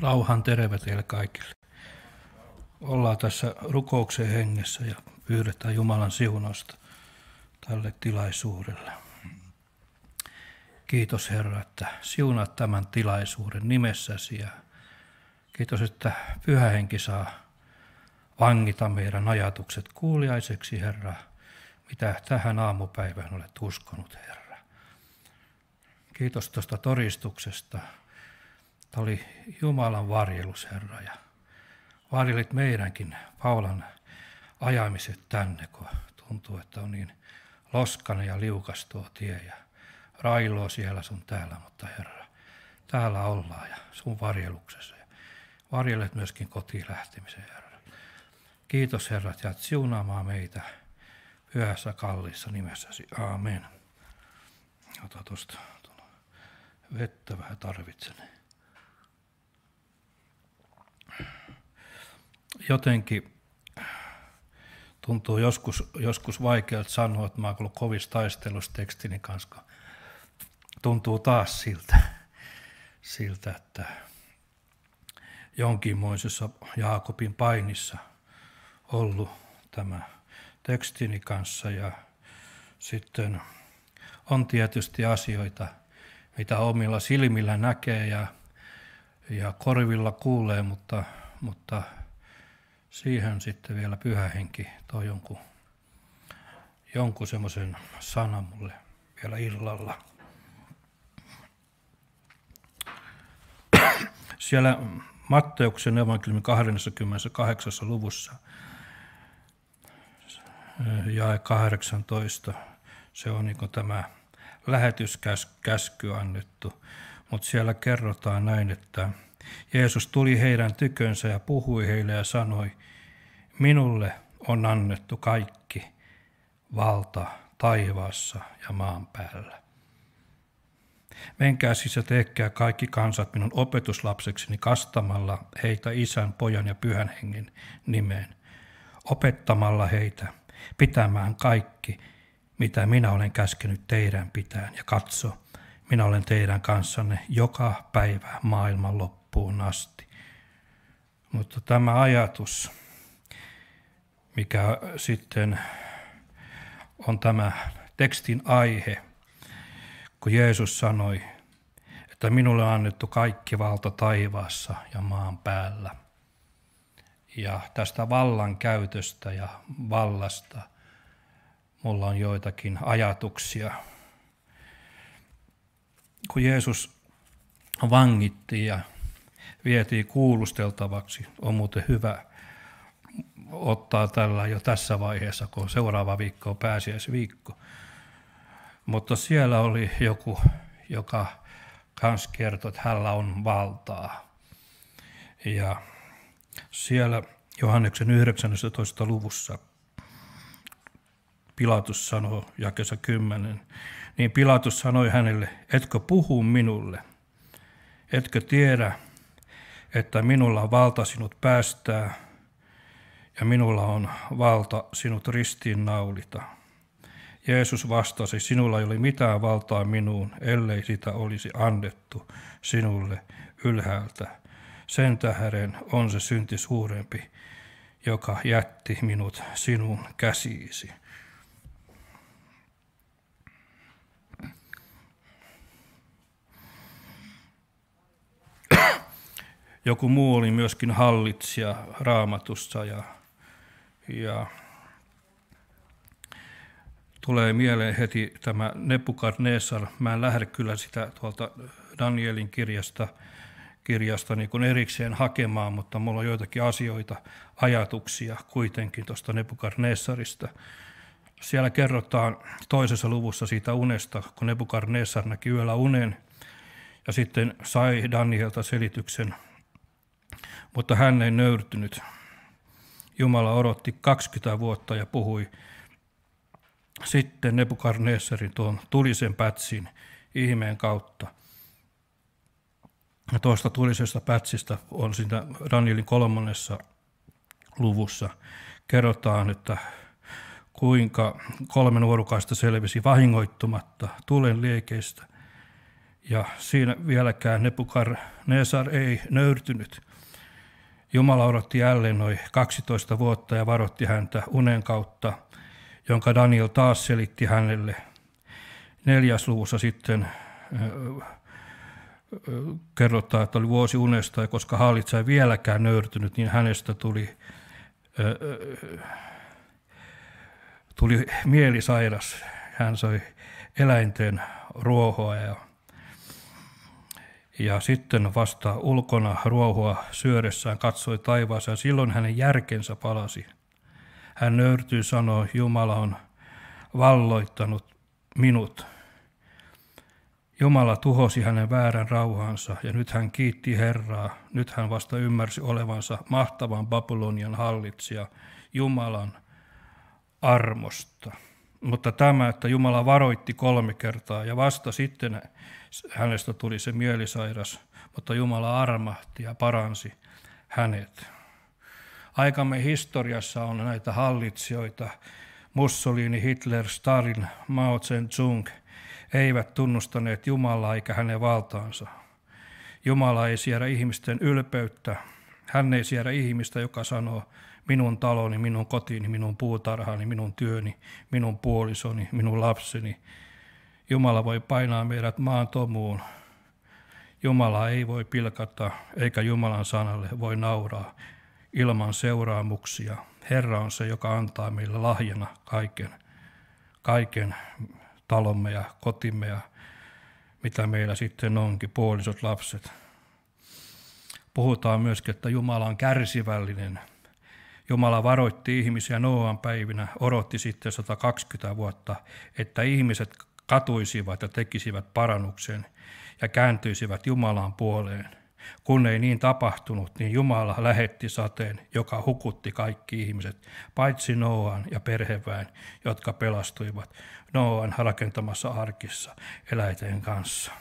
Rauhan terve teille kaikille. Ollaan tässä rukouksen hengessä ja pyydetään Jumalan siunosta tälle tilaisuudelle. Kiitos Herra, että siunaat tämän tilaisuuden nimessäsi ja kiitos, että Pyhä Henki saa vangita meidän ajatukset kuuliaiseksi, Herra, mitä tähän aamupäivään olet uskonut, Herra. Kiitos tuosta todistuksesta, Tämä oli Jumalan varjelus, Herra, ja varjelit meidänkin Paulan ajamiset tänne, kun tuntuu, että on niin loskana ja liukas tuo tie ja railoa siellä sun täällä, mutta Herra, täällä ollaan ja sun varjeluksessa. Ja varjelet myöskin kotiin lähtemisen, Herra. Kiitos, Herra, että jäät siunaamaan meitä pyhässä kalliissa nimessäsi. Aamen. Ota tuosta vettä vähän tarvitsen jotenkin tuntuu joskus, joskus vaikealta sanoa, että mä oon ollut kovissa tekstini kanssa, tuntuu taas siltä, siltä että jonkinmoisessa Jaakobin painissa ollut tämä tekstini kanssa ja sitten on tietysti asioita, mitä omilla silmillä näkee ja ja korvilla kuulee, mutta, mutta siihen sitten vielä pyhä henki toi jonkun, jonkun semmoisen sanan mulle vielä illalla. Siellä Matteuksen evankeliumin 28. luvussa eh, jae 18, se on niin tämä lähetyskäsky annettu mutta siellä kerrotaan näin, että Jeesus tuli heidän tykönsä ja puhui heille ja sanoi, minulle on annettu kaikki valta taivaassa ja maan päällä. Menkää siis ja tehkää kaikki kansat minun opetuslapsekseni kastamalla heitä isän, pojan ja pyhän hengen nimeen, opettamalla heitä pitämään kaikki, mitä minä olen käskenyt teidän pitään, ja katso, minä olen teidän kanssanne joka päivä maailman loppuun asti. Mutta tämä ajatus, mikä sitten on tämä tekstin aihe, kun Jeesus sanoi, että minulle on annettu kaikki valta taivaassa ja maan päällä. Ja tästä vallan käytöstä ja vallasta mulla on joitakin ajatuksia, kun Jeesus vangittiin ja vietiin kuulusteltavaksi, on muuten hyvä ottaa tällä jo tässä vaiheessa, kun seuraava viikko on pääsiäisviikko. Mutta siellä oli joku, joka kans kertoi, että hänellä on valtaa. Ja siellä Johanneksen 19. luvussa Pilatus sanoi jakeessa 10, niin Pilatus sanoi hänelle, etkö puhu minulle? Etkö tiedä, että minulla on valta sinut päästää ja minulla on valta sinut ristiin naulita? Jeesus vastasi, sinulla ei ole mitään valtaa minuun, ellei sitä olisi annettu sinulle ylhäältä. Sen tähden on se synti suurempi, joka jätti minut sinun käsiisi. joku muu oli myöskin hallitsija raamatussa ja, ja tulee mieleen heti tämä Nebukadnesar. Mä en lähde kyllä sitä tuolta Danielin kirjasta, kirjasta niin kuin erikseen hakemaan, mutta mulla on joitakin asioita, ajatuksia kuitenkin tuosta Nebukadnesarista. Siellä kerrotaan toisessa luvussa siitä unesta, kun Nebukadnesar näki yöllä unen ja sitten sai Danielta selityksen mutta hän ei nöyrtynyt. Jumala odotti 20 vuotta ja puhui. Sitten Nebukarneessarin tuon tulisen pätsin ihmeen kautta. Ja tuosta tulisesta pätsistä on siinä Danielin kolmannessa luvussa. Kerrotaan, että kuinka kolme nuorukaista selvisi vahingoittumatta tulen liekeistä. Ja siinä vieläkään Nebukar ei nöyrtynyt. Jumala odotti jälleen noin 12 vuotta ja varotti häntä unen kautta, jonka Daniel taas selitti hänelle. Neljäs luvussa sitten kerrotaan, että oli vuosi unesta, ja koska hallitsa ei vieläkään nöyrtynyt, niin hänestä tuli, tuli mielisairas. Hän sai eläinten ruohoa ja ja sitten vasta ulkona ruohua syödessään katsoi ja Silloin hänen järkensä palasi. Hän nöyrtyi sanoa, Jumala on valloittanut minut. Jumala tuhosi hänen väärän rauhansa ja nyt hän kiitti Herraa. Nyt hän vasta ymmärsi olevansa mahtavan Babylonian hallitsija Jumalan armosta. Mutta tämä, että Jumala varoitti kolme kertaa ja vasta sitten hänestä tuli se mielisairas, mutta Jumala armahti ja paransi hänet. Aikamme historiassa on näitä hallitsijoita, Mussolini, Hitler, Stalin, Mao Zedong, eivät tunnustaneet Jumalaa eikä hänen valtaansa. Jumala ei siedä ihmisten ylpeyttä, hän ei siedä ihmistä, joka sanoo, minun taloni, minun kotini, minun puutarhani, minun työni, minun puolisoni, minun lapseni. Jumala voi painaa meidät maan tomuun. Jumala ei voi pilkata, eikä Jumalan sanalle voi nauraa ilman seuraamuksia. Herra on se, joka antaa meille lahjana kaiken, kaiken talomme ja kotimme ja mitä meillä sitten onkin, puolisot lapset. Puhutaan myöskin, että Jumala on kärsivällinen – Jumala varoitti ihmisiä Nooan päivinä, odotti sitten 120 vuotta, että ihmiset katuisivat ja tekisivät parannuksen ja kääntyisivät Jumalan puoleen. Kun ei niin tapahtunut, niin Jumala lähetti sateen, joka hukutti kaikki ihmiset, paitsi Noan ja perheväen, jotka pelastuivat Noan rakentamassa arkissa eläinten kanssa.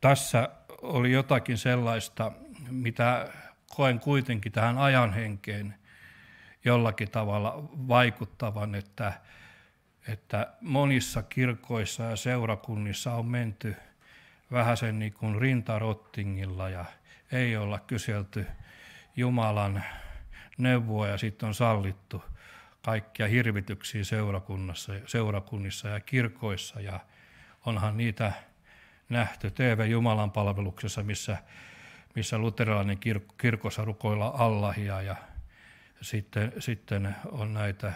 Tässä oli jotakin sellaista, mitä koen kuitenkin tähän ajan henkeen jollakin tavalla vaikuttavan, että, että monissa kirkoissa ja seurakunnissa on menty vähän sen niin kuin rintarottingilla ja ei olla kyselty Jumalan neuvoa ja sitten on sallittu kaikkia hirvityksiä seurakunnassa, seurakunnissa ja kirkoissa ja onhan niitä nähty TV-Jumalan palveluksessa, missä missä luterilainen kirkko, kirkossa rukoillaan Allahia ja sitten, sitten on näitä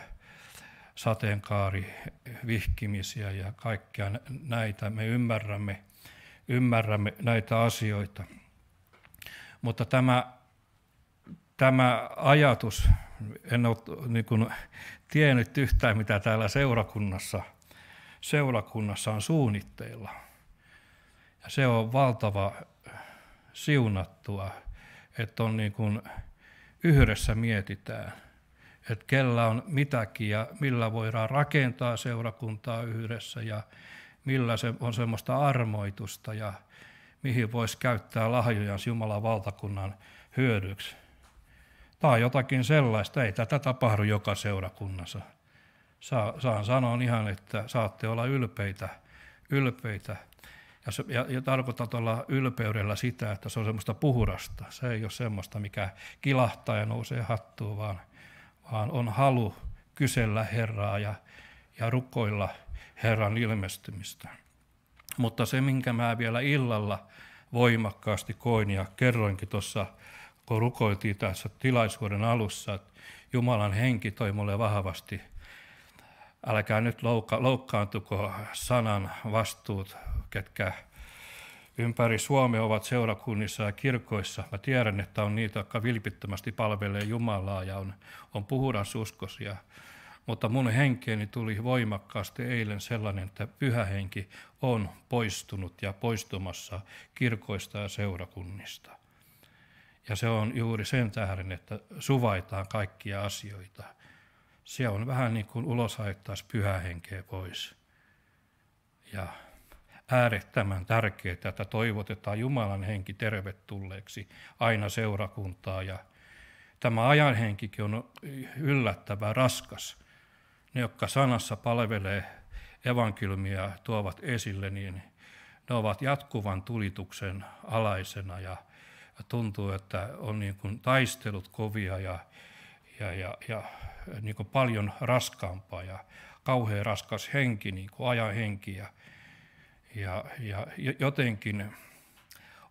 sateenkaarivihkimisiä ja kaikkia näitä. Me ymmärrämme, ymmärrämme näitä asioita. Mutta tämä, tämä ajatus, en ole niin kuin, tiennyt yhtään, mitä täällä seurakunnassa, seurakunnassa on suunnitteilla. Ja se on valtava siunattua, että on niin kuin yhdessä mietitään, että kellä on mitäkin ja millä voidaan rakentaa seurakuntaa yhdessä ja millä se on semmoista armoitusta ja mihin voisi käyttää lahjoja Jumalan valtakunnan hyödyksi. Tämä on jotakin sellaista, ei tätä tapahdu joka seurakunnassa. Saan sanoa ihan, että saatte olla ylpeitä, ylpeitä ja, se, ja, ja tarkoittaa tuolla ylpeydellä sitä, että se on semmoista puhurasta, Se ei ole semmoista, mikä kilahtaa ja nousee hattuun, vaan, vaan on halu kysellä Herraa ja, ja rukoilla Herran ilmestymistä. Mutta se, minkä mä vielä illalla voimakkaasti koin ja kerroinkin tuossa, kun rukoiltiin tässä tilaisuuden alussa, että Jumalan henki toi mulle vahvasti, älkää nyt loukka, loukkaantuko sanan vastuut ketkä ympäri Suomea ovat seurakunnissa ja kirkoissa. Mä tiedän, että on niitä, jotka vilpittömästi palvelee Jumalaa ja on, on puhdasuskoisia. Mutta mun henkeeni tuli voimakkaasti eilen sellainen, että pyhä henki on poistunut ja poistumassa kirkoista ja seurakunnista. Ja se on juuri sen tähden, että suvaitaan kaikkia asioita. Se on vähän niin kuin ulos pyhähenkeä pois. Ja äärettömän tärkeää, että toivotetaan Jumalan henki tervetulleeksi aina seurakuntaa. Ja tämä ajanhenkikin on yllättävän raskas. Ne, jotka sanassa palvelee evankeliumia tuovat esille, niin ne ovat jatkuvan tulituksen alaisena ja tuntuu, että on niin kuin taistelut kovia ja, ja, ja, ja niin kuin paljon raskaampaa ja kauhean raskas henki, niin kuin ajan henki. Ja ja, ja jotenkin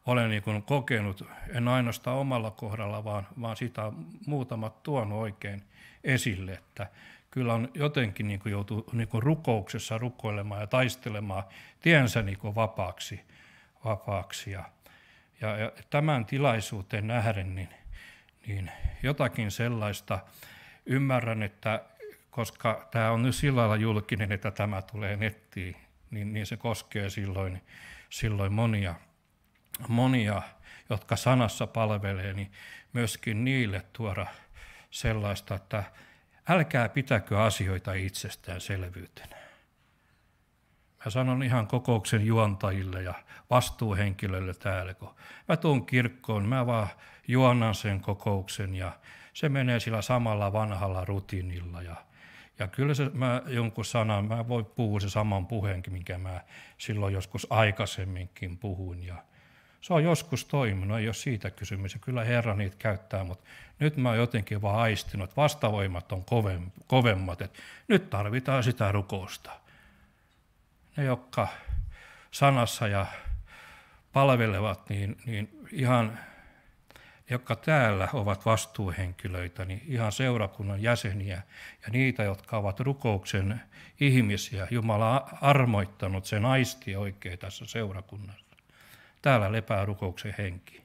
olen niin kuin kokenut, en ainoastaan omalla kohdalla, vaan, vaan sitä muutamat tuon oikein esille, että kyllä on jotenkin niin kuin joutuu niin kuin rukouksessa rukoilemaan ja taistelemaan tiensä niin kuin vapaaksi. vapaaksi. Ja, ja, ja tämän tilaisuuteen nähden niin, niin jotakin sellaista ymmärrän, että koska tämä on nyt sillä lailla julkinen, että tämä tulee nettiin, niin, niin se koskee silloin, silloin monia, monia, jotka sanassa palvelee, niin myöskin niille tuoda sellaista, että älkää pitäkö asioita itsestäänselvyytenä. Mä sanon ihan kokouksen juontajille ja vastuuhenkilöille täällä, kun mä tuun kirkkoon, mä vaan juonnan sen kokouksen ja se menee sillä samalla vanhalla rutiinilla ja ja kyllä se, mä jonkun sanan, mä voin puhua se saman puheenkin, minkä mä silloin joskus aikaisemminkin puhuin. Ja se on joskus toiminut, no ei ole siitä kysymys. Ja kyllä Herra niitä käyttää, mutta nyt mä oon jotenkin vaan aistinut, että vastavoimat on kovemmat. Että nyt tarvitaan sitä rukousta. Ne, jotka sanassa ja palvelevat, niin, niin ihan jotka täällä ovat vastuuhenkilöitä, niin ihan seurakunnan jäseniä ja niitä, jotka ovat rukouksen ihmisiä. Jumala armoittanut sen aisti oikein tässä seurakunnassa. Täällä lepää rukouksen henki.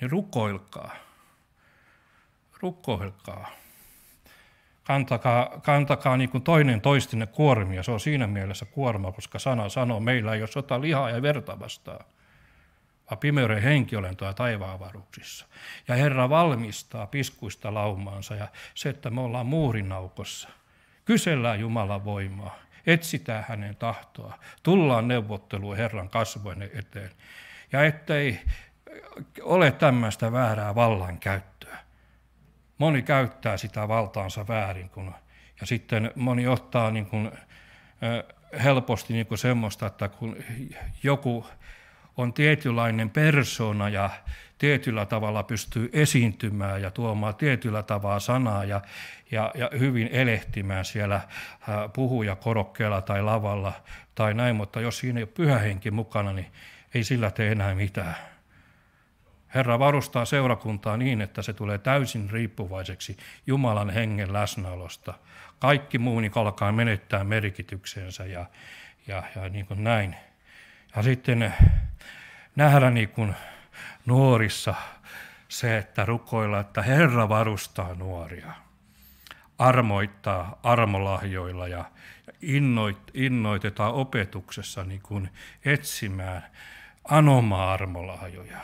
Niin rukoilkaa. Rukoilkaa. Kantakaa, kantakaa niin kuin toinen toistinne kuormia. Se on siinä mielessä kuorma, koska sana sanoo, meillä ei ole sota lihaa ja verta vastaan pimeyden henkiolentoa taivaavaruuksissa. Ja Herra valmistaa piskuista laumaansa ja se, että me ollaan muurinaukossa. Kysellään Jumalan voimaa, etsitään hänen tahtoa, tullaan neuvotteluun Herran kasvoinen eteen. Ja ettei ole tämmöistä väärää vallankäyttöä. Moni käyttää sitä valtaansa väärin, kun, ja sitten moni ottaa niin kuin, helposti niin kuin semmoista, että kun joku on tietynlainen persona ja tietyllä tavalla pystyy esiintymään ja tuomaan tietyllä tavalla sanaa ja, ja, ja hyvin elehtimään siellä äh, puhuja korokkeella tai lavalla tai näin, mutta jos siinä ei ole pyhähenki mukana, niin ei sillä tee enää mitään. Herra varustaa seurakuntaa niin, että se tulee täysin riippuvaiseksi Jumalan hengen läsnäolosta. Kaikki muu niin alkaa menettää merkityksensä ja, ja, ja niin kuin näin. Ja sitten nähdä niin kuin nuorissa se, että rukoilla, että Herra varustaa nuoria, armoittaa armolahjoilla ja innoit, innoitetaan opetuksessa niin kuin etsimään anomaa armolahjoja.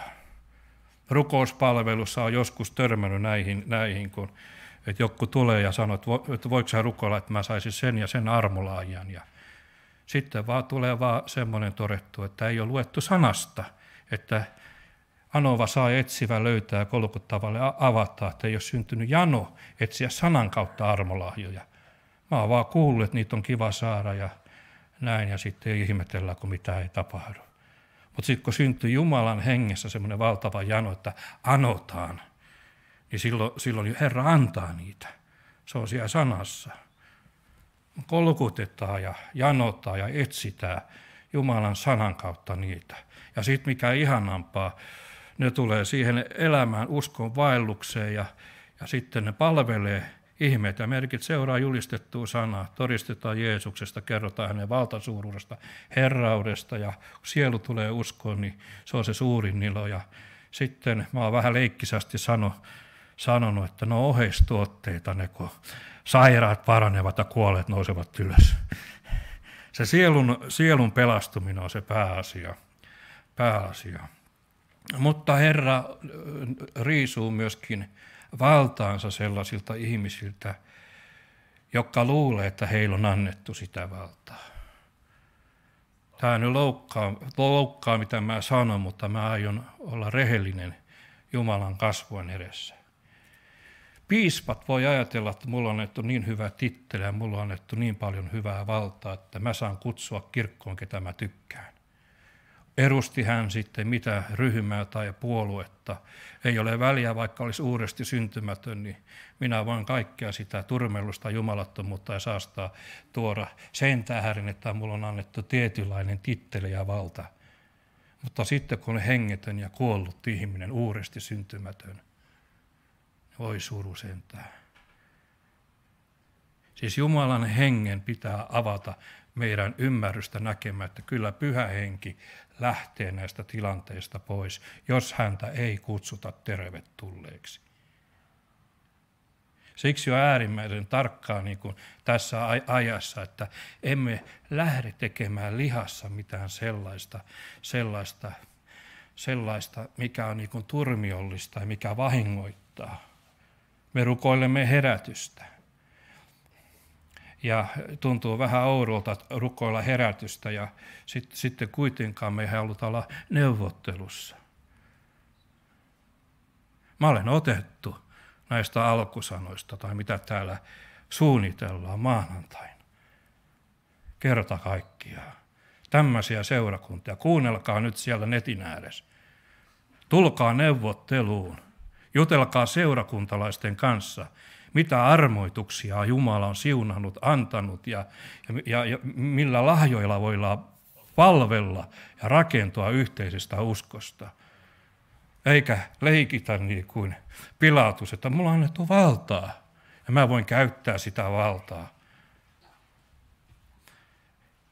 Rukouspalvelussa on joskus törmännyt näihin, näihin kun että joku tulee ja sanoo, että voiko sä rukoilla, että mä saisin sen ja sen armolaajan. Ja sitten vaan tulee vaan semmoinen todettu, että ei ole luettu sanasta – että anova saa etsivä löytää kolkuttavalle avata, että ei ole syntynyt jano etsiä sanan kautta armolahjoja. Mä oon vaan kuullut, että niitä on kiva saada ja näin, ja sitten ei ihmetellä, kun mitä ei tapahdu. Mutta sitten kun syntyy Jumalan hengessä semmoinen valtava jano, että anotaan, niin silloin, silloin Herra antaa niitä. Se on siellä sanassa. Kolkutetaan ja janotaan ja etsitään Jumalan sanan kautta niitä. Ja sitten mikä ihanampaa, ne tulee siihen elämään uskon vaellukseen ja, ja sitten ne palvelee ihmeitä. Merkit seuraa julistettua sanaa, todistetaan Jeesuksesta, kerrotaan hänen valtasuuruudesta, herraudesta ja kun sielu tulee uskoon, niin se on se suurin ilo. Ja sitten mä oon vähän leikkisästi sano, sanonut, että no oheistuotteita ne, kun sairaat paranevat ja kuolleet nousevat ylös. Se sielun, sielun pelastuminen on se pääasia pääasia. Mutta Herra äh, riisuu myöskin valtaansa sellaisilta ihmisiltä, jotka luulee, että heillä on annettu sitä valtaa. Tämä nyt loukkaa, loukkaa, mitä mä sanon, mutta mä aion olla rehellinen Jumalan kasvoin edessä. Piispat voi ajatella, että mulla on annettu niin hyvä titteli ja mulla on annettu niin paljon hyvää valtaa, että mä saan kutsua kirkkoon, ketä mä tykkään. Edusti hän sitten mitä ryhmää tai puoluetta. Ei ole väliä, vaikka olisi uudesti syntymätön, niin minä voin kaikkea sitä turmellusta, jumalattomuutta ja saastaa tuoda sen tähden, että mulla on annettu tietynlainen titteli ja valta. Mutta sitten kun on hengetön ja kuollut ihminen, uudesti syntymätön, voi suru sentään. Siis Jumalan hengen pitää avata meidän ymmärrystä näkemään, että kyllä pyhä henki lähtee näistä tilanteista pois, jos häntä ei kutsuta tervetulleeksi. Siksi on äärimmäisen tarkkaa niin kuin tässä ajassa, että emme lähde tekemään lihassa mitään sellaista, sellaista, sellaista mikä on niin kuin turmiollista ja mikä vahingoittaa. Me rukoilemme herätystä ja tuntuu vähän oudolta rukoilla herätystä ja sit, sitten kuitenkaan me ei haluta olla neuvottelussa. Mä olen otettu näistä alkusanoista tai mitä täällä suunnitellaan maanantaina. Kerta kaikkiaan. Tämmöisiä seurakuntia. Kuunnelkaa nyt siellä netin ääressä. Tulkaa neuvotteluun. Jutelkaa seurakuntalaisten kanssa mitä armoituksia Jumala on siunannut, antanut ja, ja, ja millä lahjoilla voidaan palvella ja rakentua yhteisestä uskosta. Eikä leikitä niin kuin Pilatus, että mulla on annettu valtaa ja mä voin käyttää sitä valtaa.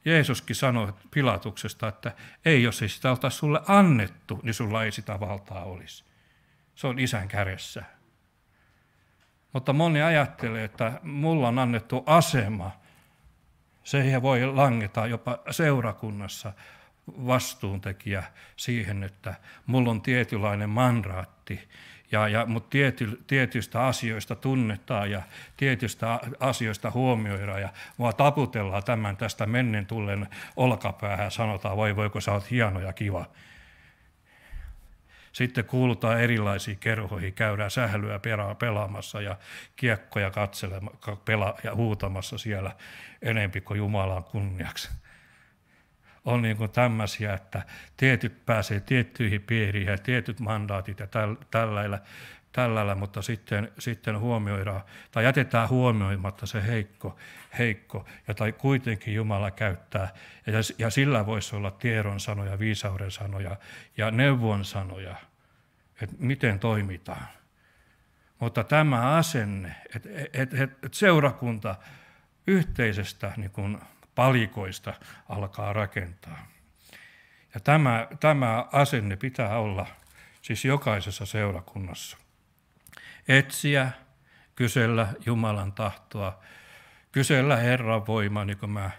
Jeesuskin sanoi Pilatuksesta, että ei, jos ei sitä oltaisi sulle annettu, niin sulla ei sitä valtaa olisi. Se on isän kädessä. Mutta moni ajattelee, että mulla on annettu asema. ei voi langeta jopa seurakunnassa vastuuntekijä siihen, että mulla on tietynlainen manraatti ja, ja mutta tiety, tietyistä asioista tunnetaan ja tietyistä asioista huomioidaan ja vaan taputellaan tämän tästä mennen tullen olkapäähän sanotaan, voi voiko sä oot hieno ja kiva. Sitten kuulutaan erilaisiin kerhoihin, käydään sählyä pelaamassa ja kiekkoja katselemassa pela- ja huutamassa siellä enempi kuin Jumalan kunniaksi on niin kuin tämmöisiä, että tietyt pääsee tiettyihin piiriin ja tietyt mandaatit ja tällä tällä, mutta sitten, sitten huomioidaan tai jätetään huomioimatta se heikko, heikko ja tai kuitenkin Jumala käyttää. Ja, ja sillä voisi olla tiedon sanoja, viisauden sanoja ja neuvon sanoja, että miten toimitaan. Mutta tämä asenne, että et, et, et seurakunta yhteisestä niin kun palikoista alkaa rakentaa. Ja tämä, tämä asenne pitää olla siis jokaisessa seurakunnassa etsiä, kysellä Jumalan tahtoa, kysellä Herran voimaa, niin kuin mä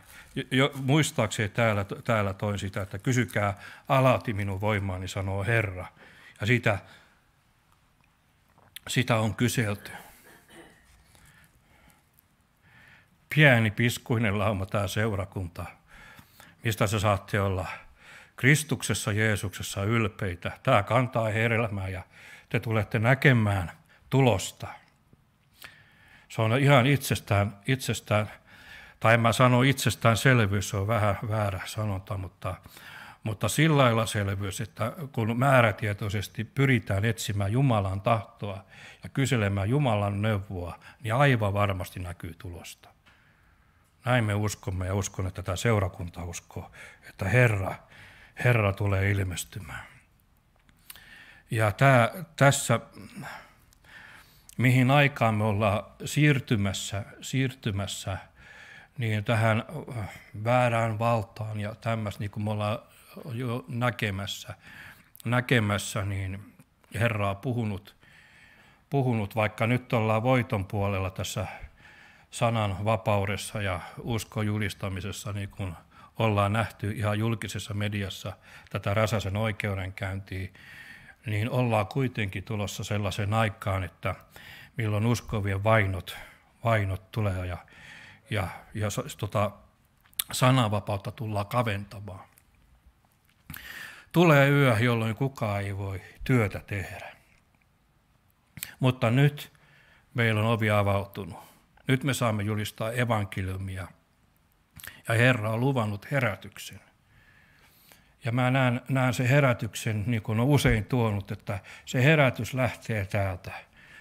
jo, muistaakseni täällä, täällä toin sitä, että kysykää alati minun voimaani, sanoo Herra. Ja sitä, sitä on kyselty. Pieni piskuinen lauma tämä seurakunta, mistä se saatte olla Kristuksessa Jeesuksessa ylpeitä. Tämä kantaa herelmää ja te tulette näkemään – tulosta. Se on ihan itsestään, itsestään tai en mä sano itsestäänselvyys, se on vähän väärä sanonta, mutta, mutta sillä lailla selvyys, että kun määrätietoisesti pyritään etsimään Jumalan tahtoa ja kyselemään Jumalan neuvoa, niin aivan varmasti näkyy tulosta. Näin me uskomme ja uskon, että tämä seurakunta uskoo, että Herra, Herra tulee ilmestymään. Ja tämä, tässä mihin aikaan me ollaan siirtymässä, siirtymässä niin tähän äh, väärään valtaan ja tämmöistä, niin kuin me ollaan jo näkemässä, näkemässä niin Herra on puhunut, puhunut, vaikka nyt ollaan voiton puolella tässä sanan vapaudessa ja uskon julistamisessa, niin kuin ollaan nähty ihan julkisessa mediassa tätä Räsäsen oikeudenkäyntiä, niin ollaan kuitenkin tulossa sellaiseen aikaan, että milloin uskovien vainot, vainot tulee ja, ja, ja tota, sananvapautta tullaan kaventamaan. Tulee yö, jolloin kukaan ei voi työtä tehdä. Mutta nyt meillä on ovi avautunut. Nyt me saamme julistaa evankeliumia. Ja Herra on luvannut herätyksen. Ja mä näen, näen sen herätyksen, niin kuin on usein tuonut, että se herätys lähtee täältä.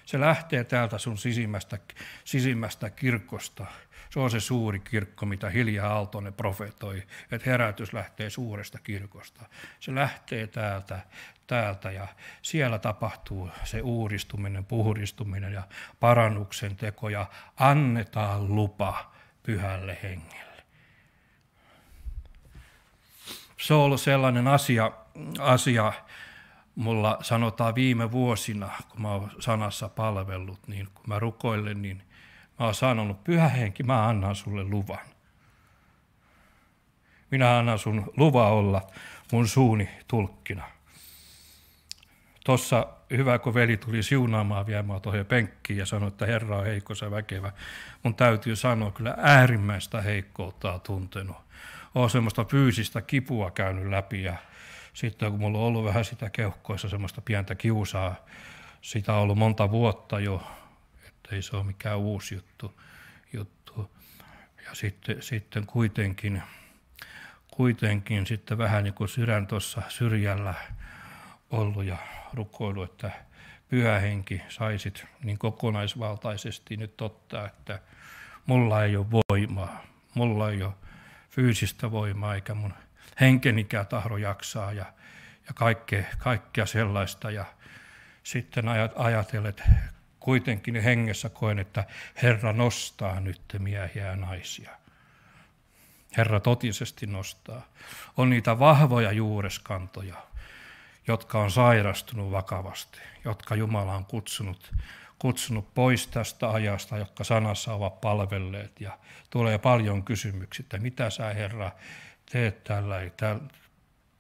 Se lähtee täältä sun sisimmästä, sisimmästä kirkosta. Se on se suuri kirkko, mitä Hilja Aaltonen profetoi, että herätys lähtee suuresta kirkosta. Se lähtee täältä, täältä ja siellä tapahtuu se uudistuminen, puhdistuminen ja parannuksen teko ja annetaan lupa pyhälle hengelle. se on ollut sellainen asia, asia mulla sanotaan viime vuosina, kun mä oon sanassa palvellut, niin kun mä rukoilen, niin mä oon sanonut, pyhä henki, mä annan sulle luvan. Minä annan sun luva olla mun suuni tulkkina. Tossa hyvä, kun veli tuli siunaamaan viemään tuohon penkkiin ja sanoi, että Herra on heikko, se väkevä. Mun täytyy sanoa, kyllä äärimmäistä heikkoutta on tuntenut ole semmoista fyysistä kipua käynyt läpi ja sitten kun mulla on ollut vähän sitä keuhkoissa semmoista pientä kiusaa, sitä on ollut monta vuotta jo, että ei se ole mikään uusi juttu. juttu. Ja sitten, sitten kuitenkin, kuitenkin sitten vähän niin kuin sydän tuossa syrjällä ollut ja rukoilu, että pyhä henki saisit niin kokonaisvaltaisesti nyt ottaa, että mulla ei ole voimaa, mulla ei ole fyysistä voimaa eikä mun henkenikää tahdo jaksaa ja, ja kaikkea, kaikkea sellaista. Ja sitten ajat, ajatelet, kuitenkin hengessä koen, että Herra nostaa nyt miehiä ja naisia. Herra totisesti nostaa. On niitä vahvoja juureskantoja, jotka on sairastunut vakavasti, jotka Jumala on kutsunut kutsunut pois tästä ajasta, jotka sanassa ovat palvelleet. Ja tulee paljon kysymyksiä, että mitä sä Herra teet tällä,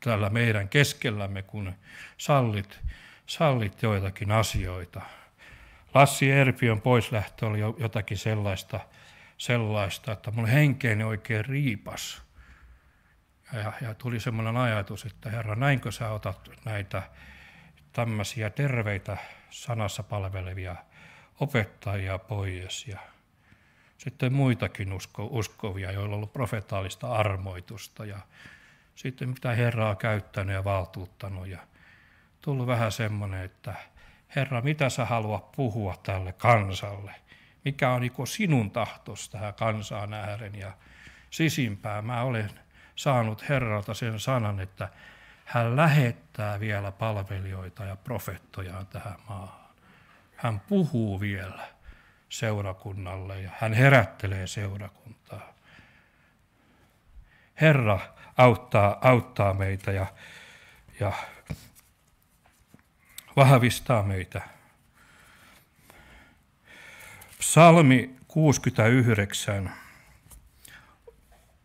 tällä meidän keskellämme, kun sallit, sallit joitakin asioita. Lassi Erpion poislähtö oli jotakin sellaista, sellaista että mun henkeeni oikein riipas. Ja, ja tuli semmoinen ajatus, että Herra, näinkö sä otat näitä tämmöisiä terveitä sanassa palvelevia opettajia pois ja sitten muitakin usko, uskovia, joilla on ollut profetaalista armoitusta ja sitten mitä Herra on käyttänyt ja valtuuttanut ja tullut vähän semmoinen, että Herra, mitä sä haluat puhua tälle kansalle? Mikä on niin sinun tahtos tähän kansaan ääreen ja sisimpään? Mä olen saanut Herralta sen sanan, että hän lähettää vielä palvelijoita ja profettoja tähän maahan. Hän puhuu vielä seurakunnalle ja hän herättelee seurakuntaa. Herra auttaa, auttaa meitä ja, ja vahvistaa meitä. Psalmi 69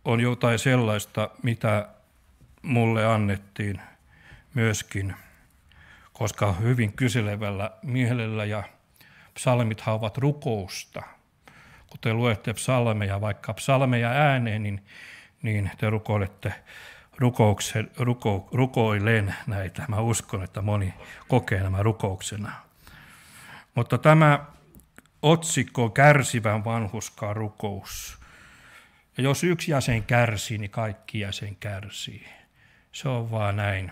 on jotain sellaista, mitä mulle annettiin myöskin, koska hyvin kyselevällä mielellä ja psalmithan ovat rukousta. Kun te luette psalmeja, vaikka psalmeja ääneen, niin, niin te rukoilette rukouksen, ruko, rukoilen näitä. Mä uskon, että moni kokee nämä rukouksena. Mutta tämä otsikko kärsivän vanhuskaan rukous. Ja jos yksi jäsen kärsii, niin kaikki jäsen kärsii. Se on vaan näin.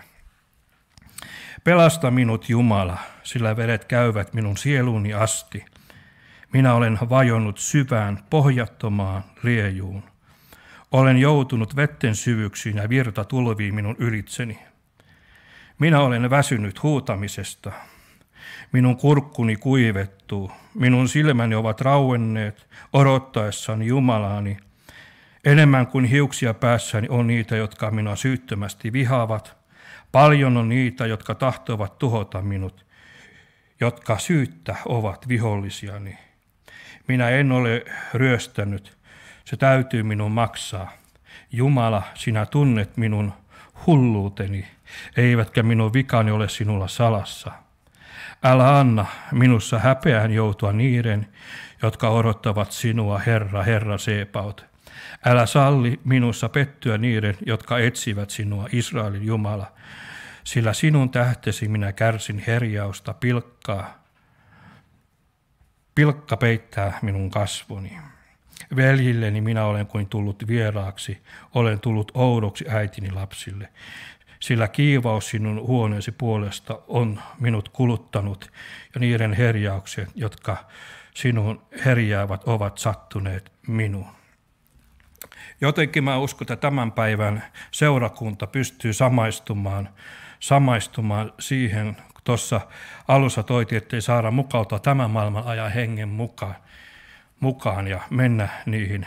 Pelasta minut, Jumala, sillä veret käyvät minun sieluuni asti. Minä olen vajonnut syvään, pohjattomaan riejuun. Olen joutunut vetten syvyyksiin ja virta tulvii minun ylitseni. Minä olen väsynyt huutamisesta. Minun kurkkuni kuivettuu, minun silmäni ovat rauenneet odottaessani Jumalaani – Enemmän kuin hiuksia päässäni on niitä, jotka minua syyttömästi vihaavat. Paljon on niitä, jotka tahtovat tuhota minut, jotka syyttä ovat vihollisiani. Minä en ole ryöstänyt, se täytyy minun maksaa. Jumala, sinä tunnet minun hulluuteni, eivätkä minun vikani ole sinulla salassa. Älä anna minussa häpeään joutua niiden, jotka odottavat sinua, Herra, Herra Seepaut, Älä salli minussa pettyä niiden, jotka etsivät sinua, Israelin Jumala, sillä sinun tähtesi minä kärsin herjausta, pilkkaa, pilkka peittää minun kasvoni. Veljilleni minä olen kuin tullut vieraaksi, olen tullut oudoksi äitini lapsille sillä kiivaus sinun huoneesi puolesta on minut kuluttanut, ja niiden herjaukset, jotka sinun herjäävät, ovat sattuneet minuun. Jotenkin mä uskon, että tämän päivän seurakunta pystyy samaistumaan, samaistumaan siihen, kun tuossa alussa toiti, että ei saada mukautua tämän maailman ajan hengen mukaan, mukaan ja mennä niihin.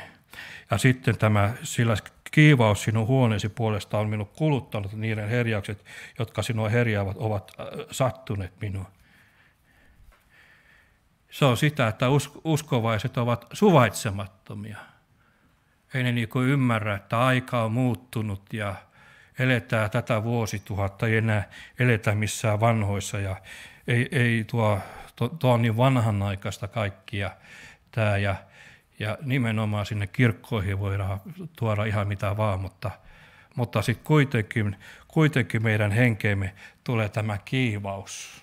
Ja sitten tämä, sillä kiivaus sinun huoneesi puolesta on minun kuluttanut, niiden herjaukset, jotka sinua herjaavat, ovat äh, sattuneet minua. Se on sitä, että uskovaiset ovat suvaitsemattomia – ei ne niin kuin ymmärrä, että aika on muuttunut ja eletään tätä vuosituhatta, ei enää eletä missään vanhoissa ja ei, ei tuo, tuo, tuo on niin vanhanaikaista kaikkia tämä ja, ja nimenomaan sinne kirkkoihin voidaan tuoda ihan mitä vaan, mutta, mutta sitten kuitenkin, kuitenkin meidän henkeemme tulee tämä kiivaus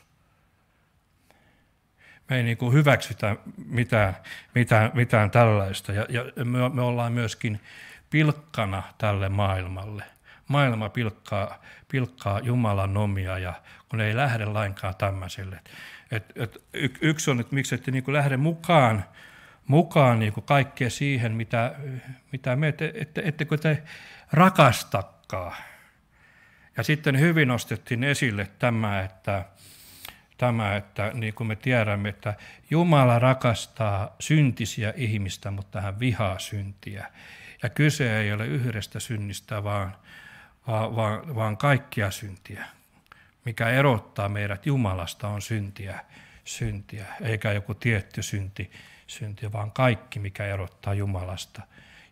me ei niin kuin hyväksytä mitään, mitään, mitään tällaista. Ja, ja me, me ollaan myöskin pilkkana tälle maailmalle. Maailma pilkkaa, pilkkaa Jumalan omia ja kun ei lähde lainkaan tämmöiselle. Et, et, yksi on, että miksi ette niin kuin lähde mukaan, mukaan niin kuin kaikkea siihen, mitä, mitä me, ette, ette, ettekö te rakastakaan. Ja sitten hyvin nostettiin esille tämä, että – tämä, että niin kuin me tiedämme, että Jumala rakastaa syntisiä ihmistä, mutta hän vihaa syntiä. Ja kyse ei ole yhdestä synnistä, vaan, vaan, vaan kaikkia syntiä. Mikä erottaa meidät Jumalasta on syntiä, syntiä, eikä joku tietty synti, synti, vaan kaikki, mikä erottaa Jumalasta.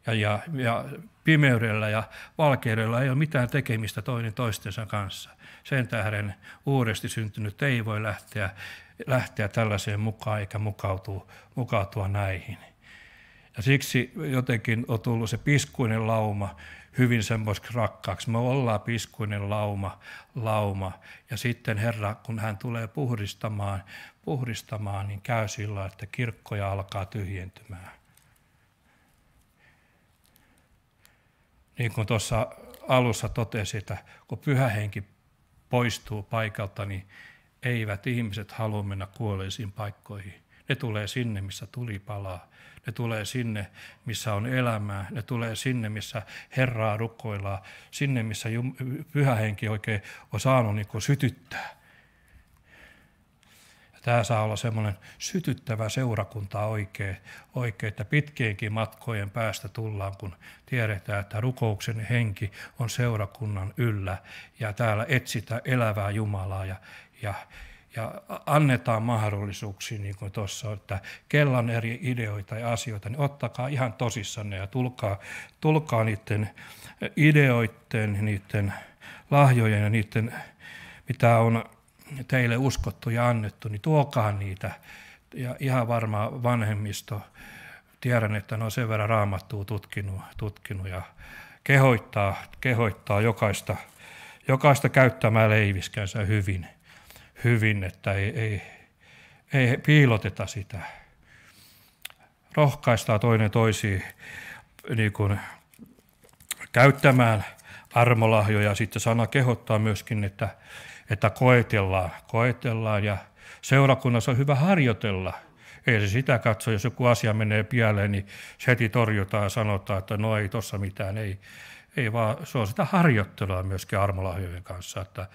Ja, ja, ja pimeydellä ja valkeudella ei ole mitään tekemistä toinen toistensa kanssa. Sen tähden uudesti syntynyt ei voi lähteä, lähteä tällaiseen mukaan eikä mukautua, mukautua näihin. Ja siksi jotenkin on tullut se piskuinen lauma hyvin semmoiseksi rakkaaksi. Me ollaan piskuinen lauma, lauma. Ja sitten Herra, kun hän tulee puhdistamaan, puhdistamaan, niin käy sillä, että kirkkoja alkaa tyhjentymään. Niin kuin tuossa alussa totesi, että kun pyhä henki poistuu paikalta, niin eivät ihmiset halua mennä kuolleisiin paikkoihin. Ne tulee sinne, missä tuli palaa. Ne tulee sinne, missä on elämää. Ne tulee sinne, missä Herraa rukoillaan. Sinne, missä pyhähenki oikein on saanut niin sytyttää. Tämä saa olla semmoinen sytyttävä seurakunta oikein, oikein, että pitkienkin matkojen päästä tullaan, kun tiedetään, että rukouksen henki on seurakunnan yllä ja täällä etsitään elävää Jumalaa ja, ja, ja annetaan mahdollisuuksia, niin kuin tuossa että kellan eri ideoita ja asioita, niin ottakaa ihan tosissanne ja tulkaa, tulkaa niiden ideoiden, niiden lahjojen ja niiden, mitä on teille uskottu ja annettu, niin tuokaa niitä. Ja ihan varmaan vanhemmisto, tiedän, että ne on sen verran raamattua tutkinut, tutkinut ja kehoittaa, kehoittaa jokaista, jokaista käyttämään leiviskänsä hyvin, hyvin että ei, ei, ei piiloteta sitä. Rohkaistaa toinen toisiin niin kuin, käyttämään armolahjoja. Sitten sana kehottaa myöskin, että että koetellaan, koetellaan ja seurakunnassa on hyvä harjoitella. Ei se sitä katso, jos joku asia menee pieleen, niin heti torjutaan ja sanotaan, että no ei tuossa mitään, ei, ei vaan se on sitä harjoittelua myöskin armolahjojen kanssa, että,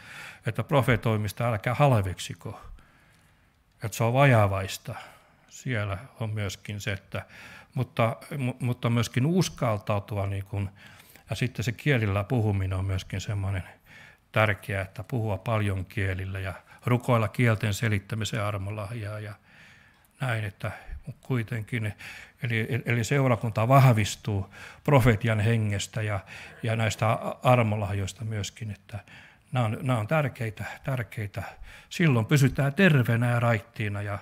että profetoimista älkää halveksiko, että se on vajavaista. Siellä on myöskin se, että, mutta, mutta myöskin uskaltautua niin kuin, ja sitten se kielillä puhuminen on myöskin semmoinen – tärkeää, että puhua paljon kielillä ja rukoilla kielten selittämisen armolahjaa ja näin, että kuitenkin, eli, eli seurakunta vahvistuu profetian hengestä ja, ja näistä armolahjoista myöskin, että nämä on, nämä on tärkeitä, tärkeitä. Silloin pysytään terveenä ja raittiina ja,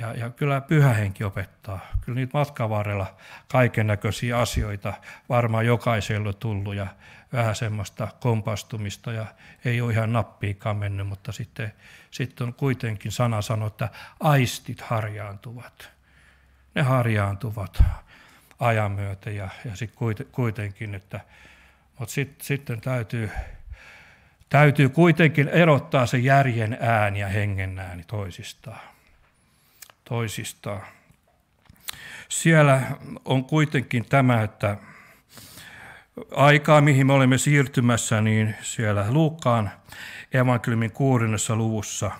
ja, ja kyllä pyhähenki opettaa. Kyllä niitä matkan varrella kaiken näköisiä asioita varmaan jokaiselle tullut ja vähän semmoista kompastumista ja ei ole ihan nappiikaan mennyt, mutta sitten, sitten on kuitenkin sana sanoa, että aistit harjaantuvat. Ne harjaantuvat ajan myötä ja, ja sitten kuitenkin, että, mutta sit, sitten täytyy, täytyy kuitenkin erottaa se järjen ääni ja hengen ääni toisistaan. toisistaan. Siellä on kuitenkin tämä, että aikaa, mihin me olemme siirtymässä, niin siellä Luukkaan evankeliumin kuudennessa luvussa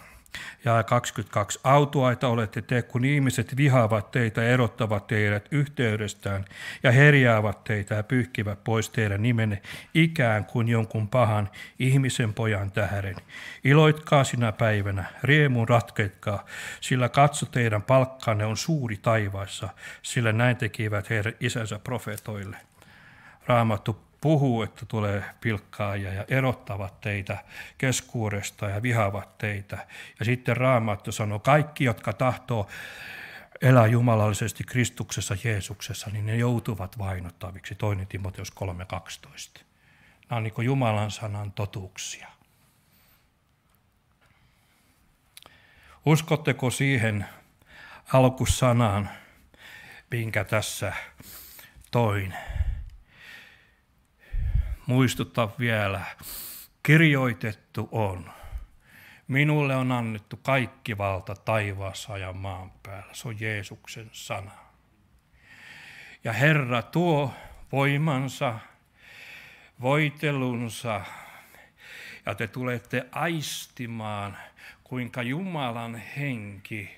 ja 22 autuaita olette te, kun ihmiset vihaavat teitä erottavat teidät yhteydestään ja herjaavat teitä ja pyyhkivät pois teidän nimenne ikään kuin jonkun pahan ihmisen pojan tähden. Iloitkaa sinä päivänä, riemun ratketkaa, sillä katso teidän palkkanne on suuri taivaassa, sillä näin tekivät heidän isänsä profetoille. Raamattu puhuu, että tulee pilkkaajia ja erottavat teitä keskuudesta ja vihaavat teitä. Ja sitten Raamattu sanoo, kaikki, jotka tahtoo elää jumalallisesti Kristuksessa Jeesuksessa, niin ne joutuvat vainottaviksi. Toinen Timoteus 3.12. Nämä on niin Jumalan sanan totuuksia. Uskotteko siihen alkusanaan, minkä tässä toin? muistuttaa vielä, kirjoitettu on. Minulle on annettu kaikki valta taivaassa ja maan päällä. Se on Jeesuksen sana. Ja Herra tuo voimansa, voitelunsa, ja te tulette aistimaan, kuinka Jumalan henki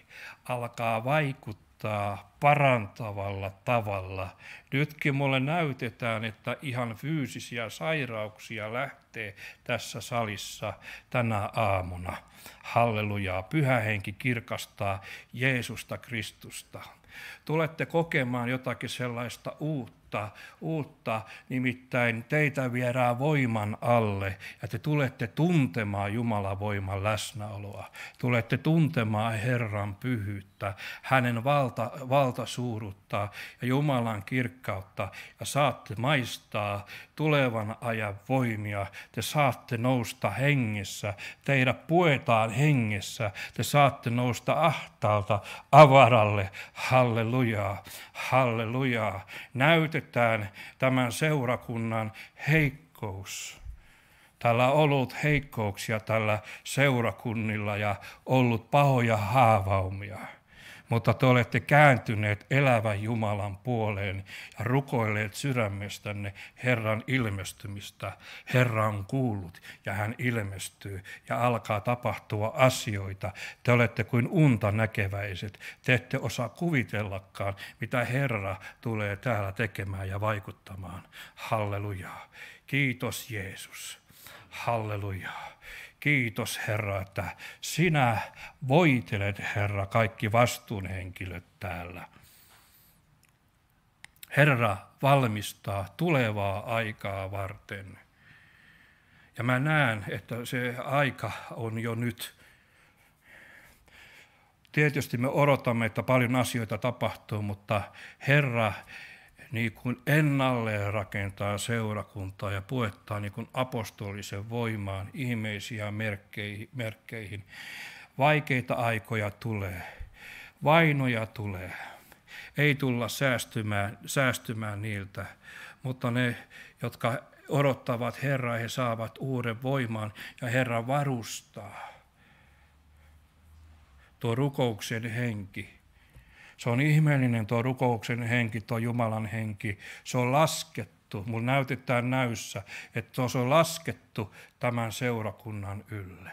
alkaa vaikuttaa kohtaa parantavalla tavalla. Nytkin mulle näytetään, että ihan fyysisiä sairauksia lähtee tässä salissa tänä aamuna. Hallelujaa, pyhä henki kirkastaa Jeesusta Kristusta. Tulette kokemaan jotakin sellaista uutta uutta, uutta, nimittäin teitä viedään voiman alle ja te tulette tuntemaan Jumalan voiman läsnäoloa. Tulette tuntemaan Herran pyhyyttä, hänen valta, valtasuurutta ja Jumalan kirkkautta ja saatte maistaa tulevan ajan voimia. Te saatte nousta hengessä, teidät puetaan hengessä, te saatte nousta ahtaalta avaralle. Hallelujaa, hallelujaa. Näytet löydetään tämän seurakunnan heikkous. Tällä on ollut heikkouksia tällä seurakunnilla ja ollut pahoja haavaumia mutta te olette kääntyneet elävän Jumalan puoleen ja rukoilleet sydämestänne Herran ilmestymistä. Herra on kuullut ja hän ilmestyy ja alkaa tapahtua asioita. Te olette kuin unta näkeväiset. Te ette osaa kuvitellakaan, mitä Herra tulee täällä tekemään ja vaikuttamaan. Hallelujaa. Kiitos Jeesus. Hallelujaa. Kiitos Herra, että sinä voitelet Herra kaikki vastuunhenkilöt täällä. Herra valmistaa tulevaa aikaa varten. Ja mä näen, että se aika on jo nyt. Tietysti me odotamme, että paljon asioita tapahtuu, mutta Herra niin kuin ennalleen rakentaa seurakuntaa ja puettaa niin kuin apostolisen voimaan ihmeisiä merkkeihin, Vaikeita aikoja tulee, vainoja tulee. Ei tulla säästymään, säästymään niiltä, mutta ne, jotka odottavat Herraa, he saavat uuden voiman ja Herra varustaa. Tuo rukouksen henki se on ihmeellinen tuo rukouksen henki, tuo Jumalan henki. Se on laskettu, mulla näytetään näyssä, että se on laskettu tämän seurakunnan ylle.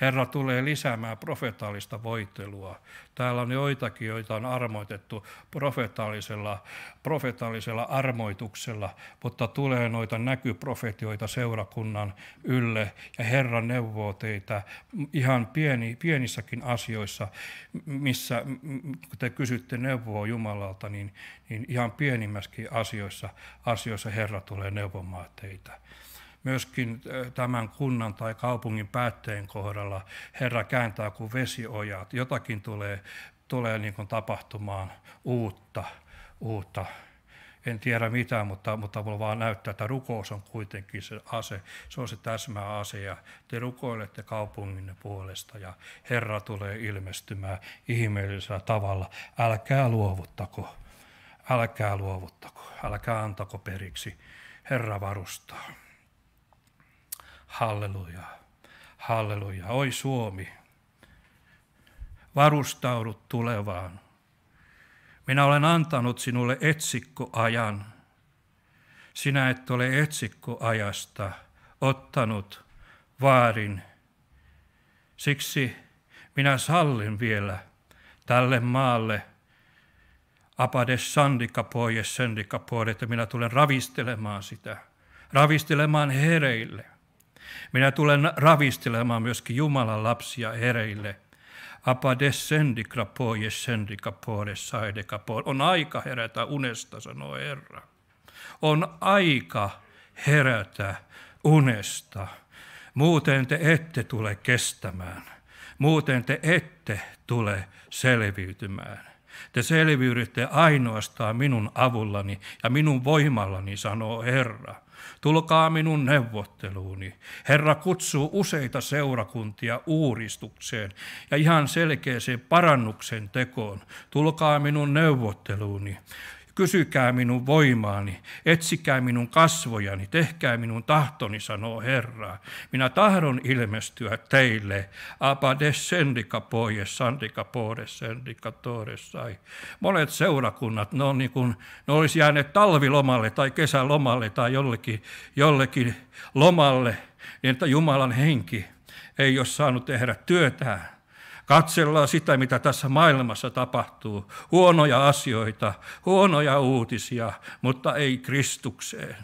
Herra tulee lisäämään profetaalista voitelua. Täällä on joitakin, joita on armoitettu profetaalisella, profetaalisella armoituksella, mutta tulee noita näkyprofetioita seurakunnan ylle ja Herra neuvoo teitä ihan pieni, pienissäkin asioissa, missä kun te kysytte neuvoa Jumalalta, niin, niin ihan pienimmässäkin asioissa, asioissa Herra tulee neuvomaan teitä myöskin tämän kunnan tai kaupungin päätteen kohdalla Herra kääntää kuin vesiojat. Jotakin tulee, tulee niin kuin tapahtumaan uutta, uutta. En tiedä mitä, mutta, mutta voi vaan näyttää, että rukous on kuitenkin se ase. Se on se täsmä ase ja te rukoilette kaupungin puolesta ja Herra tulee ilmestymään ihmeellisellä tavalla. Älkää luovuttako, älkää luovuttako, älkää antako periksi. Herra varustaa. Halleluja, halleluja. Oi Suomi, varustaudut tulevaan. Minä olen antanut sinulle etsikkoajan. Sinä et ole etsikkoajasta ottanut vaarin. Siksi minä sallin vielä tälle maalle apades sandikapoies sendikapoidet, että minä tulen ravistelemaan sitä, ravistelemaan hereille. Minä tulen ravistelemaan myöskin Jumalan lapsia hereille. Apadessendi krapoje sendi kapore saide kapore. On aika herätä unesta, sanoo Herra. On aika herätä unesta. Muuten te ette tule kestämään. Muuten te ette tule selviytymään. Te selviydytte ainoastaan minun avullani ja minun voimallani, sanoo Herra. Tulkaa minun neuvotteluuni. Herra kutsuu useita seurakuntia uuristukseen ja ihan selkeäseen parannuksen tekoon. Tulkaa minun neuvotteluuni. Kysykää minun voimaani, etsikää minun kasvojani, tehkää minun tahtoni, sanoo Herra. Minä tahdon ilmestyä teille. Apa descendika poie, sandika poode, sendika sai. Monet seurakunnat, ne, no on niin kuin, ne olisi jääneet talvilomalle tai kesälomalle tai jollekin, jollekin lomalle, niin että Jumalan henki ei ole saanut tehdä työtään Katsellaan sitä, mitä tässä maailmassa tapahtuu. Huonoja asioita, huonoja uutisia, mutta ei Kristukseen.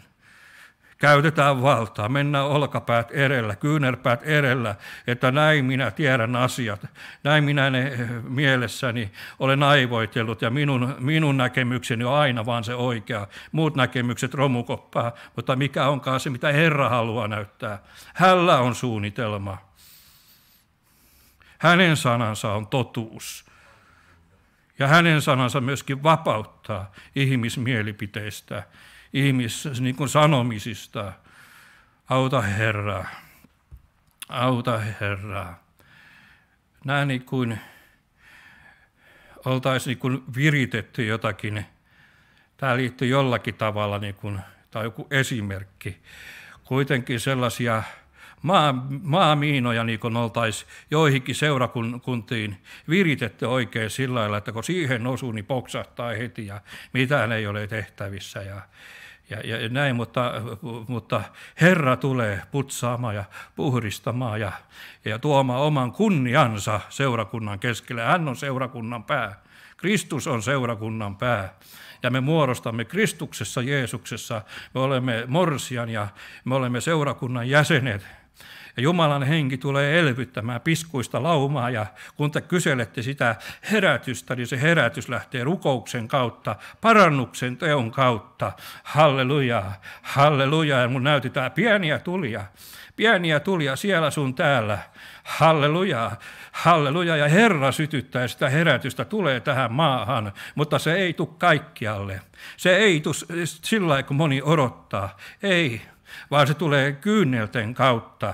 Käytetään valtaa, mennään olkapäät erellä, kyynärpäät erellä, että näin minä tiedän asiat, näin minä ne eh, mielessäni olen aivoitellut ja minun, minun näkemykseni on aina vaan se oikea. Muut näkemykset romukoppaa, mutta mikä onkaan se, mitä Herra haluaa näyttää. Hällä on suunnitelma. Hänen sanansa on totuus. Ja hänen sanansa myöskin vapauttaa ihmismielipiteistä, ihmissanomisista. niin Auta Herra, auta Herra. Nämä niin kuin oltaisiin niin kuin viritetty jotakin. Tämä liittyy jollakin tavalla, niin kuin, tai joku esimerkki. Kuitenkin sellaisia maa, maamiinoja niin kuin oltaisiin joihinkin seurakuntiin viritetty oikein sillä lailla, että kun siihen osuu, niin poksahtaa heti ja mitään ei ole tehtävissä. Ja, ja, ja näin, mutta, mutta Herra tulee putsaamaan ja puhdistamaan ja, ja tuomaan oman kunniansa seurakunnan keskelle. Hän on seurakunnan pää. Kristus on seurakunnan pää. Ja me muodostamme Kristuksessa, Jeesuksessa, me olemme morsian ja me olemme seurakunnan jäsenet. Ja Jumalan henki tulee elvyttämään piskuista laumaa ja kun te kyselette sitä herätystä, niin se herätys lähtee rukouksen kautta, parannuksen teon kautta. Halleluja, halleluja. Ja mun näytetään pieniä tulia, pieniä tulia siellä sun täällä. Halleluja, halleluja. Ja Herra sytyttää sitä herätystä, tulee tähän maahan, mutta se ei tule kaikkialle. Se ei tule sillä lailla, kun moni odottaa. Ei, vaan se tulee kyynelten kautta.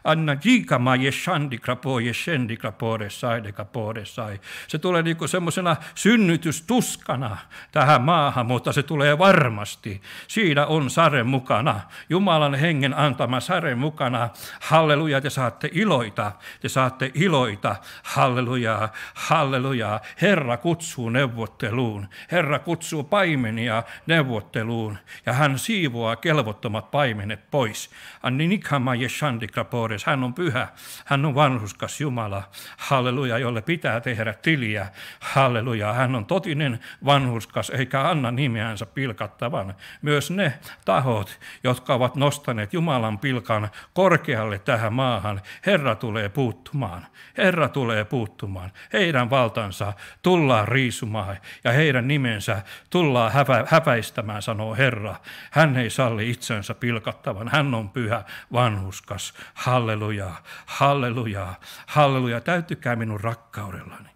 anna ma jeshandi krapo, jeshendi krapore sai, de krapore sai. Se tulee niin semmoisena synnytystuskana tähän maahan, mutta se tulee varmasti. Siinä on sare mukana, Jumalan hengen antama sare mukana. Halleluja, te saatte iloita, te saatte iloita, halleluja, halleluja. Herra kutsuu neuvotteluun, Herra kutsuu paimenia neuvotteluun ja hän siivoaa kelvottomat paimenet pois. Anni nikama jeshandi krapore kohdes. Hän on pyhä, hän on vanhuskas Jumala, halleluja, jolle pitää tehdä tiliä, halleluja. Hän on totinen vanhuskas, eikä anna nimeänsä pilkattavan. Myös ne tahot, jotka ovat nostaneet Jumalan pilkan korkealle tähän maahan, Herra tulee puuttumaan. Herra tulee puuttumaan. Heidän valtansa tullaan riisumaan ja heidän nimensä tullaan häpä, häpäistämään, sanoo Herra. Hän ei salli itsensä pilkattavan. Hän on pyhä, vanhuskas. Halleluja Halleluja, halleluja, halleluja, täyttykää minun rakkaudellani.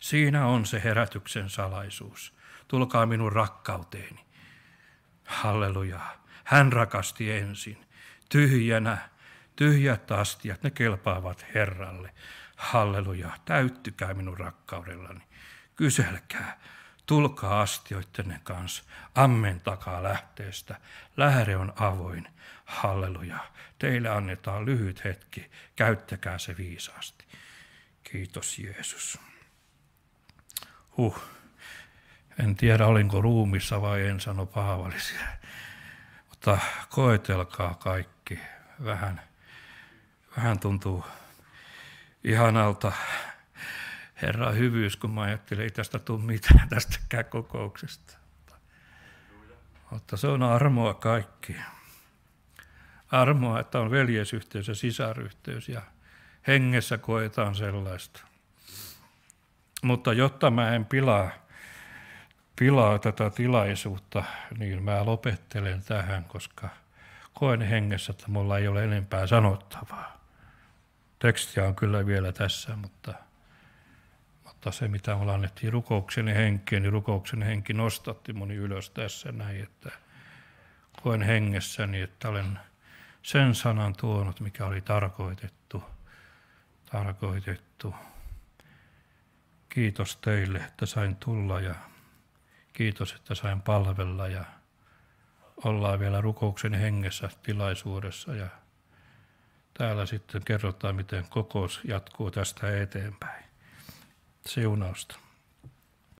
Siinä on se herätyksen salaisuus. Tulkaa minun rakkauteeni. Halleluja. Hän rakasti ensin. Tyhjänä, tyhjät astiat, ne kelpaavat Herralle. Halleluja. Täyttykää minun rakkaudellani. Kyselkää. Tulkaa astioittenne kanssa. Ammentakaa lähteestä. Lähde on avoin. Halleluja. Teille annetaan lyhyt hetki. Käyttäkää se viisaasti. Kiitos Jeesus. Huh. En tiedä, olinko ruumissa vai en sano paavallisia. Mutta koetelkaa kaikki. Vähän, vähän tuntuu ihanalta Herra hyvyys, kun mä ajattelin, ei tästä tule mitään tästäkään kokouksesta. Mutta se on armoa kaikkiin armoa, että on veljesyhteys ja sisaryhteys ja hengessä koetaan sellaista. Mutta jotta mä en pilaa, pilaa tätä tilaisuutta, niin mä lopettelen tähän, koska koen hengessä, että mulla ei ole enempää sanottavaa. Tekstiä on kyllä vielä tässä, mutta, mutta se mitä mulla annettiin rukoukseni henkeen, niin rukoukseni henki nostatti moni ylös tässä näin, että koen hengessäni, että olen – sen sanan tuonut, mikä oli tarkoitettu. tarkoitettu. Kiitos teille, että sain tulla ja kiitos, että sain palvella ja ollaan vielä rukouksen hengessä tilaisuudessa ja täällä sitten kerrotaan, miten kokous jatkuu tästä eteenpäin. Siunausta.